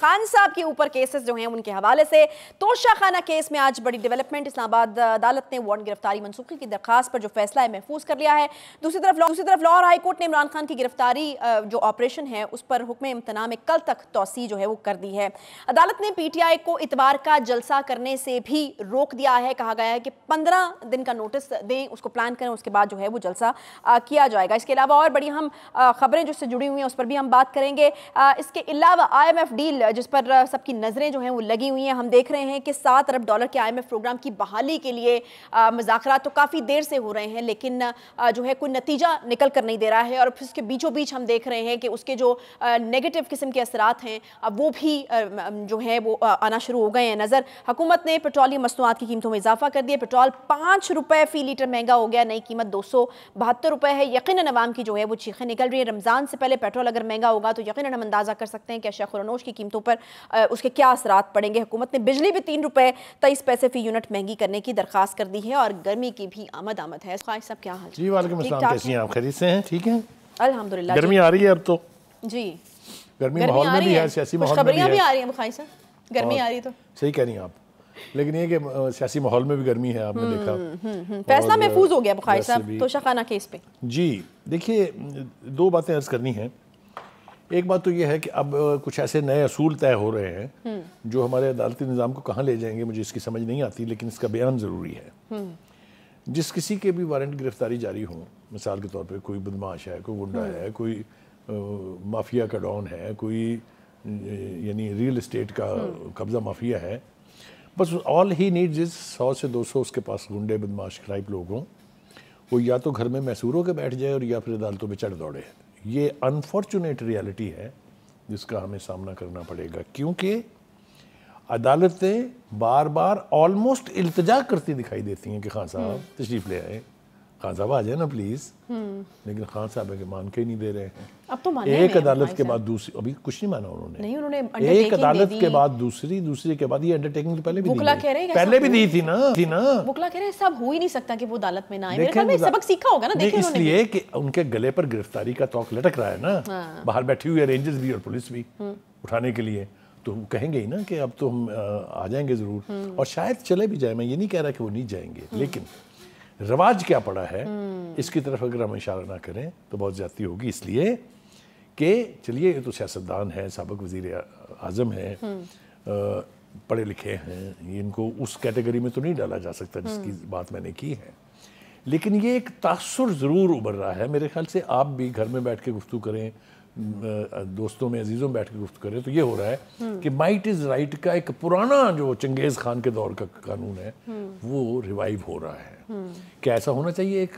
खान साहब के ऊपर केसेस जो हैं उनके हवाले से तोशा खाना केस में आज बड़ी डेवलपमेंट इस्लामाबाद अदालत ने वारंट गिरफ्तारी मनसूखी की दरखास्त पर जो फैसला है महफूज कर लिया है दूसरी तरफ दूसरी तरफ लाहौर हाईकोर्ट ने इमरान खान की गिरफ्तारी जो ऑपरेशन है उस पर हुक्म इम्तना में कल तक तोसी जो है वो कर दी है अदालत ने पी टी आई को इतवार का जलसा करने से भी रोक दिया है कहा गया है कि पंद्रह दिन का नोटिस दें उसको प्लान करें उसके बाद जो है वो जलसा किया जाएगा इसके अलावा और बड़ी हम खबरें जिससे जुड़ी हुई हैं उस पर भी हम बात करेंगे इसके अलावा आई एम एफ डील जिस पर सबकी नज़रें जो हैं वो लगी हुई हैं हम देख रहे हैं कि सात अरब डॉलर के आई प्रोग्राम की बहाली के लिए मुजाकर तो काफ़ी देर से हो रहे हैं लेकिन जो है कोई नतीजा निकल कर नहीं दे रहा है और फिर उसके बीचों बीच हम देख रहे हैं कि उसके जो नेगेटिव किस्म के असरात हैं वो भी जो है वो आना शुरू हो गए हैं नज़र हुकूमत ने पेट्रोलियम मसनूआत की कीमतों में इजाफा कर दिया पेट्रोल पाँच रुपये फ़ी लीटर महंगा हो गया नई कीमत दो सौ बहत्तर रुपये है यकीन नवाम की जो है वो चीखें निकल रही है रमज़ान से पहले पेट्रोल अगर महंगा होगा तो यकीन हम अंदाज़ा कर सकते हैं कि अशा खुरनोश की कीमतों कीमतों पर उसके क्या असर पड़ेंगे हुकूमत ने बिजली भी तीन रुपये तेईस पैसे फी यूनिट महंगी करने की दरखास्त कर दी है और गर्मी की भी आमद आमद है ख्वाहिश साहब क्या हाल जी वाले आप खरीद से हैं ठीक है गर्मी आ रही है अब तो जी गर्मी माहौल में भी है सियासी माहौल में भी हाँ। आ रही है साहब गर्मी आ रही तो सही कह रही हैं आप लेकिन ये कि सियासी माहौल में भी गर्मी है आपने हम्म, देखा हम्म, हम्म। फैसला महफूज हो गया साहब तो केस पे जी देखिए दो बातें अर्ज करनी हैं एक बात तो यह है कि अब कुछ ऐसे नए असूल तय हो रहे हैं हम्म। जो हमारे अदालती निज़ाम को कहाँ ले जाएंगे मुझे इसकी समझ नहीं आती लेकिन इसका बयान ज़रूरी है हम्म। जिस किसी के भी वारंट गिरफ्तारी जारी हो मिसाल के तौर पे कोई बदमाश है कोई गुंडा हम्म। है कोई आ, माफिया का डॉन है कोई यानी रियल इस्टेट का कब्ज़ा माफिया है बस ऑल ही नीड जिस सौ से दो सौ उसके पास गुंडे बदमाश खराइप लोग हों वो या तो घर में मैसूरों के बैठ जाए और या फिर अदालतों में चढ़ दौड़े ये अनफॉर्चुनेट रियलिटी है जिसका हमें सामना करना पड़ेगा क्योंकि अदालतें बार बार ऑलमोस्ट इल्तजा करती दिखाई देती हैं कि खान साहब हम्म। तशरीफ ले आए खान साहब आ जाए ना प्लीज़ हम्म। लेकिन खान साहब मान के नहीं दे रहे हैं अब तो माने एक अदालत के बाद दूसरी अभी कुछ नहीं माना उन्होंने नहीं उन्होंने एक अदालत के बाद दूसरी दूसरी के बाद ये अंडरटेकिंग तो पहले भी बुकला कह रहे पहले भी दी थी ना थी ना बुकला कह रहे हैं सब हो ही नहीं सकता कि वो अदालत में ना आए मेरे ख्याल में सबक सीखा होगा ना देखे इसलिए कि उनके गले पर गिरफ्तारी का तौक लटक रहा है ना हाँ। बाहर बैठी हुई है रेंजर्स भी और पुलिस भी हम्म। उठाने के लिए तो वो कहेंगे ही ना कि अब तो हम आ जाएंगे ज़रूर हम्म। और शायद चले भी जाए मैं ये नहीं कह रहा कि वो नहीं जाएंगे हम्म। लेकिन रवाज क्या पड़ा है इसकी तरफ अगर हम इशारा ना करें तो बहुत ज़्यादा होगी इसलिए कि चलिए ये तो सियासतदान है सबक वजीर आजम है हम्म। पढ़े लिखे हैं इनको उस कैटेगरी में तो नहीं डाला जा सकता हम्म। जिसकी बात मैंने की है लेकिन ये एक तासर ज़रूर उभर रहा है मेरे ख्याल से आप भी घर में बैठ के गुफ्तु करें दोस्तों में अजीज़ों में बैठ के गुफ्त करें तो ये हो रहा है कि माइट इज़ राइट का एक पुराना जो चंगेज़ खान के दौर का कानून है वो रिवाइव हो रहा है क्या ऐसा होना चाहिए एक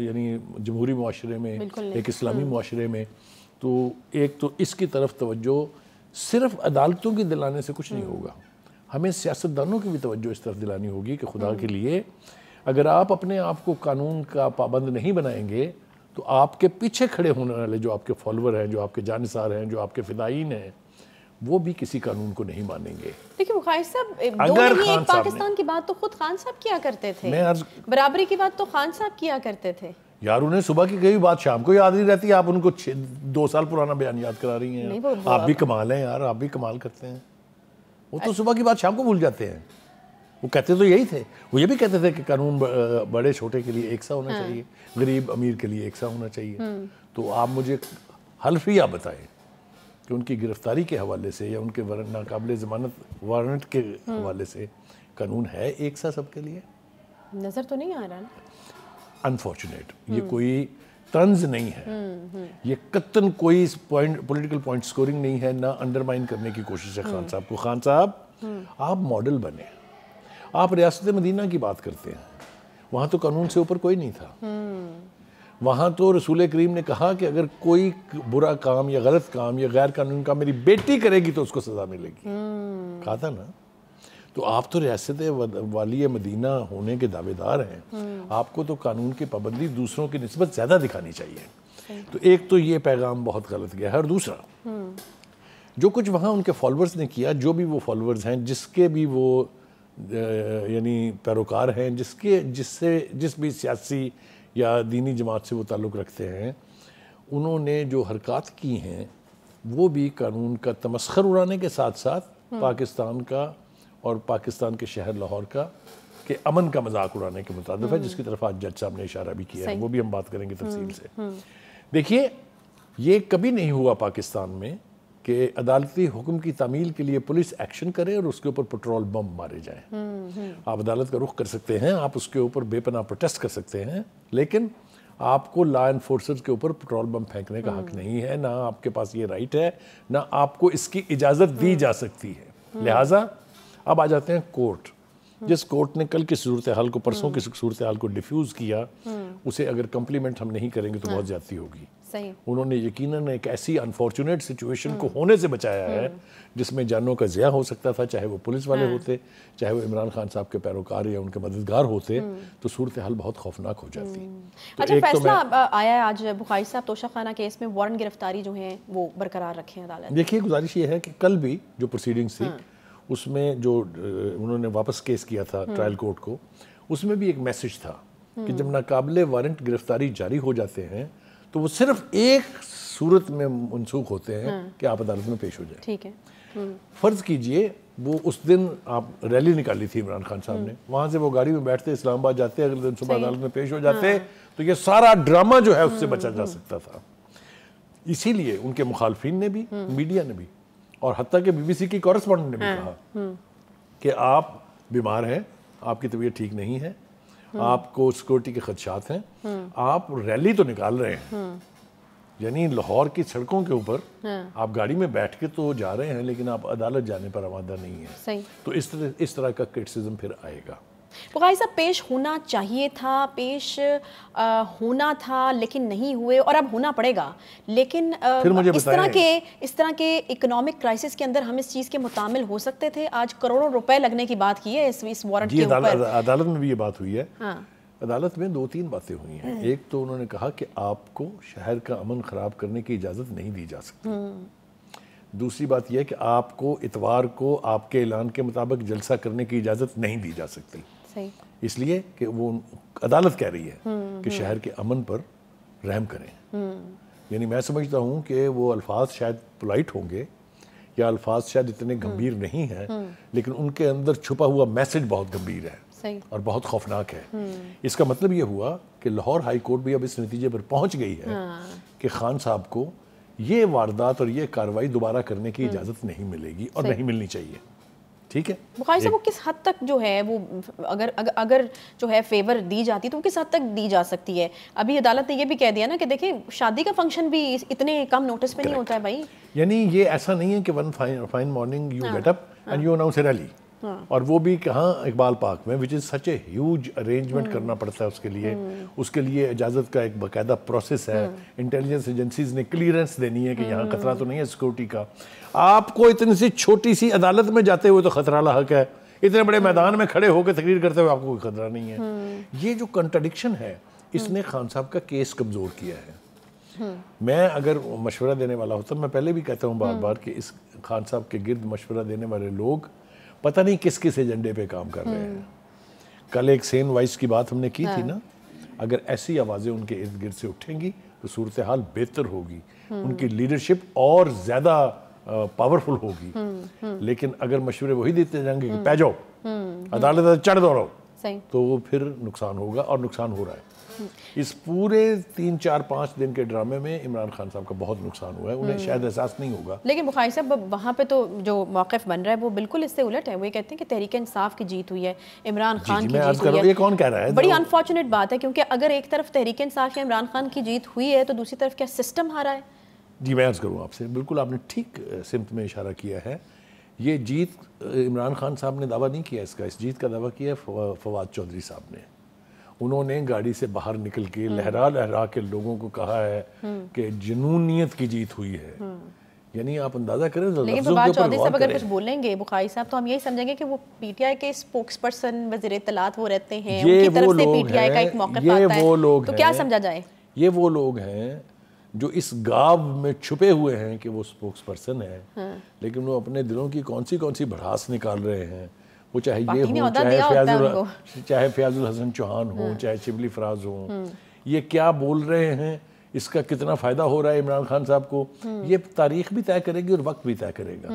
यानी जमहूरी माशरे में एक इस्लामी माशरे हम्म। में तो एक तो इसकी तरफ तवज्जो सिर्फ अदालतों की दिलाने से कुछ नहीं हम्म। होगा हमें सियासतदानों की भी तवज्जो इस तरफ दिलानी होगी कि खुदा के हम्म। लिए अगर आप अपने आप को कानून का पाबंद नहीं बनाएंगे तो आपके पीछे खड़े होने वाले जो आपके फॉलोअर हैं जो आपके जानसार हैं जो आपके फिदाइन हैं वो भी किसी कानून को नहीं मानेंगे देखिए मुखाइर साहब पाकिस्तान की बात तो खुद खान साहब किया करते थे बराबरी की बात तो खान साहब किया करते थे यार उन्हें सुबह की कई बात शाम को याद नहीं रहती आप उनको दो साल पुराना बयान याद करा रही हैं आप भी कमाल हैं यार आप भी कमाल करते हैं वो तो सुबह की बात शाम को भूल जाते हैं वो कहते तो यही थे वो ये भी कहते थे कि कानून बड़े छोटे के लिए एक सा होना हाँ। चाहिए गरीब अमीर के लिए एक सा होना चाहिए हाँ। तो आप मुझे हल्फिया बताएं कि उनकी गिरफ्तारी के हवाले से या उनके नाकबिल जमानत वारंट के हाँ। हवाले से कानून है एक सा सबके लिए नज़र तो नहीं आ रहा अनफॉर्चुनेट ये हम्म। कोई तंज नहीं है हम्म, हम्म। ये कतन कोई पॉइंट पॉलिटिकल पॉइंट स्कोरिंग नहीं है ना अंडरमाइन करने की कोशिश है खान साहब को खान साहब आप मॉडल बने आप रियासत मदीना की बात करते हैं वहाँ तो कानून से ऊपर कोई नहीं था वहाँ तो रसूल करीम ने कहा कि अगर कोई बुरा काम या गलत काम या गैर कानून काम मेरी बेटी करेगी तो उसको सज़ा मिलेगी कहा था ना तो आप तो रियासत वाली मदीना होने के दावेदार हैं आपको तो कानून की पाबंदी दूसरों की नस्बत ज़्यादा दिखानी चाहिए तो एक तो ये पैगाम बहुत गलत गया है और दूसरा हम्म। जो कुछ वहाँ उनके फॉलोअर्स ने किया जो भी वो फॉलोअर्स हैं जिसके भी वो यानी पैरोकार हैं जिसके जिससे जिस भी सियासी या दीनी जमात से वो ताल्लुक़ रखते हैं उन्होंने जो हरकत की हैं वो भी कानून का तमस्खर उड़ाने के साथ साथ हम्म। पाकिस्तान का और पाकिस्तान के शहर लाहौर का के अमन का मजाक उड़ाने के मुताबिक है हम्म। जिसकी तरफ आज जज साहब ने इशारा भी किया है वो भी हम बात करेंगे तफसील हम्म, से देखिए ये कभी नहीं हुआ पाकिस्तान में कि अदालती हुक्म की तमील के लिए पुलिस एक्शन करे और उसके ऊपर पेट्रोल बम मारे जाए हम्म, आप अदालत का रुख कर सकते हैं आप उसके ऊपर बेपना प्रोटेस्ट कर सकते हैं लेकिन आपको लॉ इन्फोर्सर्स के ऊपर पेट्रोल बम फेंकने का हक हम्म। नहीं है ना आपके पास ये राइट है ना आपको इसकी इजाज़त दी हम्म। जा सकती है लिहाजा अब आ जाते हैं कोर्ट जिस कोर्ट ने कल की सूरत हाल को परसों की सूरत हाल को डिफ्यूज़ किया उसे अगर कम्प्लीमेंट हम नहीं करेंगे तो हाँ। बहुत ज़्यादा होगी उन्होंने यकीनन एक ऐसी अनफॉर्चुनेट सिचुएशन को होने से बचाया है जिसमें जानों का ज़िया हो सकता था चाहे वो पुलिस वाले हाँ। होते चाहे वो इमरान खान साहब के पैरोकार या उनके मददगार होते हम्म। तो सूरत हाल बहुत खौफनाक हो जाती हम्म। तो अच्छा तो फैसला तो आया है आज बुखारी साहब तोशा खाना केस में वारंट गिरफ्तारी जो है वो बरकरार रखे अदालत देखिए गुजारिश ये है कि कल भी जो प्रोसीडिंग्स थी हाँ। उसमें जो उन्होंने वापस केस किया था ट्रायल हम्म। कोर्ट को उसमें भी एक मैसेज था कि जब नाकबले वारंट गिरफ्तारी जारी हो जाते हैं तो वो सिर्फ एक सूरत में मनसूख होते हैं हाँ। कि आप अदालत में पेश हो जाए ठीक है हम्म। फ़र्ज़ कीजिए वो उस दिन आप रैली निकाली थी इमरान खान साहब हम्म। ने वहां से वो गाड़ी में बैठते इस्लामाबाद जाते अगले दिन सुबह अदालत में पेश हो जाते हाँ। तो ये सारा ड्रामा जो है उससे हम्म, बचा जा सकता था इसीलिए उनके मुखालफिन ने भी मीडिया ने भी और हती के बीबीसी की कॉरेस्पॉन्डेंट ने भी हाँ। कहा कि आप बीमार हैं आपकी तबीयत ठीक नहीं है हाँ। आपको सिक्योरिटी के खदशात हैं आप रैली तो निकाल रहे हैं हाँ। यानी लाहौर की सड़कों के ऊपर हाँ। आप गाड़ी में बैठ के तो जा रहे हैं लेकिन आप अदालत जाने पर आवादा नहीं है तो इस तरह इस तरह का क्रिटिसिज्म फिर आएगा बुखारी तो साहब पेश होना चाहिए था पेश आ, होना था लेकिन नहीं हुए और अब होना पड़ेगा लेकिन आ, इस तरह के इस तरह के इकोनॉमिक क्राइसिस के अंदर हम इस चीज़ के मुतामिल हो सकते थे आज करोड़ों रुपए लगने की बात की है इस, इस वारंट के ऊपर अदालत में भी ये बात हुई है हाँ। अदालत में दो तीन बातें हुई हैं हम्म। एक तो उन्होंने कहा कि आपको शहर का अमन ख़राब करने की इजाज़त नहीं दी जा सकती हम्म। दूसरी बात यह है कि आपको इतवार को आपके ऐलान के मुताबिक जलसा करने की इजाज़त नहीं दी जा सकती इसलिए कि वो अदालत कह रही है हम्म, कि हम्म। शहर के अमन पर रहम करें हम्म। यानी मैं समझता हूँ कि वो अल्फाज शायद पोलाइट होंगे या अल्फाज शायद इतने गंभीर नहीं हैं लेकिन उनके अंदर छुपा हुआ मैसेज बहुत गंभीर है और बहुत खौफनाक है इसका मतलब ये हुआ कि लाहौर हाई कोर्ट भी अब इस नतीजे पर पहुंच गई है हाँ। कि खान साहब को ये वारदात और ये कार्रवाई दोबारा करने की इजाज़त नहीं मिलेगी और नहीं मिलनी चाहिए ठीक है बुखारी साहब वो किस हद तक जो है वो अगर अगर, अगर जो है फेवर दी जाती तो किस हद तक दी जा सकती है अभी अदालत ने ये भी कह दिया ना कि देखिए शादी का फंक्शन भी इतने कम नोटिस पे नहीं होता है भाई यानी ये ऐसा नहीं है कि one fine fine morning you get up and you announce rally हाँ। और वो भी कहाँ इकबाल पार्क में which is such a huge arrangement करना पड़ता है उसके लिए हाँ। उसके लिए इजाज़त का एक बाकायदा प्रोसेस है इंटेलिजेंस हाँ। एजेंसीज ने क्लियरेंस देनी है कि यहाँ खतरा तो नहीं है सिक्योरिटी का आपको इतनी सी छोटी सी अदालत में जाते हुए तो खतरा लाक है इतने बड़े मैदान में खड़े होकर तकरीर करते हुए आपको कोई खतरा नहीं है ये जो कंट्रडिक्शन है इसने खान साहब का केस कमज़ोर किया है मैं अगर मशवरा देने वाला होता मैं पहले भी कहता हूँ बार बार कि इस खान साहब के गिरद मशवरा देने वाले लोग पता नहीं किस किस एजेंडे पे काम कर रहे हैं कल एक सेन वाइस की बात हमने की थी हाँ। ना अगर ऐसी आवाज़ें उनके इर्द गिर्द से उठेंगी तो सूरत हाल बेहतर होगी हम्म। उनकी लीडरशिप और ज़्यादा पावरफुल होगी हम्म, हम्म। लेकिन अगर मशवरे वही देते जाएंगे कि पै जाओ अदालत चढ़ दौड़ो तो फिर नुकसान होगा और नुकसान हो रहा है इस पूरे तीन चार पाँच दिन के ड्रामे में इमरान खान साहब का बहुत नुकसान हुआ है उन्हें हम्म। शायद एहसास नहीं होगा लेकिन बुखारी साहब वहाँ पे तो जो मौक़ बन रहा है वो बिल्कुल इससे उलट है वो कहते हैं कि तहरीक इंसाफ की जीत हुई है इमरान खान की जीत हुई है ये कौन कह रहा है बड़ी अनफॉर्चुनेट तो- बात है क्योंकि अगर एक तरफ तहरीक इंसाफ या इमरान खान की जीत हुई है तो दूसरी तरफ क्या सिस्टम हारा है जी मैं अर्ज़ करूँ आपसे बिल्कुल आपने ठीक सिमत में इशारा किया है ये जीत इमरान खान साहब ने दावा नहीं किया इसका इस जीत का दावा किया फवाद चौधरी साहब ने उन्होंने गाड़ी से बाहर निकल के हम्म। लहरा लहरा के लोगों को कहा है हम्म। कि जुनूनियत की जीत हुई है हम्म। यानी आप अंदाजा करें लेकिन फवाद चौधरी साहब अगर कुछ बोलेंगे बुखारी साहब तो हम यही समझेंगे कि वो पीटीआई के स्पोक्स पर्सन वजीर तलात वो रहते हैं उनकी वो लोग तो क्या समझा जाए ये वो लोग हैं जो इस गाब में छुपे हुए हैं कि वो स्पोक्स पर्सन है लेकिन वो अपने दिलों की कौन सी कौन सी भड़ास निकाल रहे हैं वो चाहे ये हो चाहे फयाजुल चाहे फयाजुल हसन चौहान हो हम्म। चाहे शिबली फराज हो हम्म। ये क्या बोल रहे हैं इसका कितना फ़ायदा हो रहा है इमरान खान साहब को हम्म। ये तारीख भी तय करेगी और वक्त भी तय करेगा